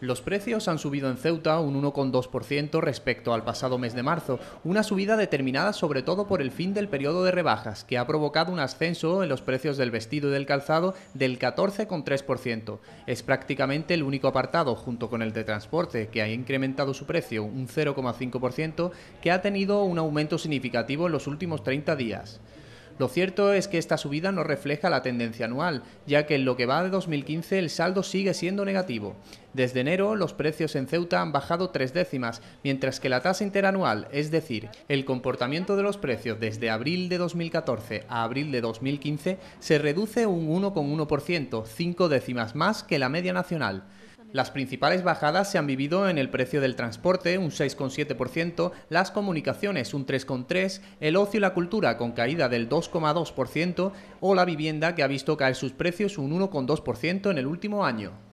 Los precios han subido en Ceuta un 1,2% respecto al pasado mes de marzo, una subida determinada sobre todo por el fin del periodo de rebajas, que ha provocado un ascenso en los precios del vestido y del calzado del 14,3%. Es prácticamente el único apartado, junto con el de transporte, que ha incrementado su precio un 0,5%, que ha tenido un aumento significativo en los últimos 30 días. Lo cierto es que esta subida no refleja la tendencia anual, ya que en lo que va de 2015 el saldo sigue siendo negativo. Desde enero los precios en Ceuta han bajado tres décimas, mientras que la tasa interanual, es decir, el comportamiento de los precios desde abril de 2014 a abril de 2015, se reduce un 1,1%, cinco décimas más que la media nacional. Las principales bajadas se han vivido en el precio del transporte, un 6,7%, las comunicaciones, un 3,3%, el ocio y la cultura, con caída del 2,2%, o la vivienda, que ha visto caer sus precios un 1,2% en el último año.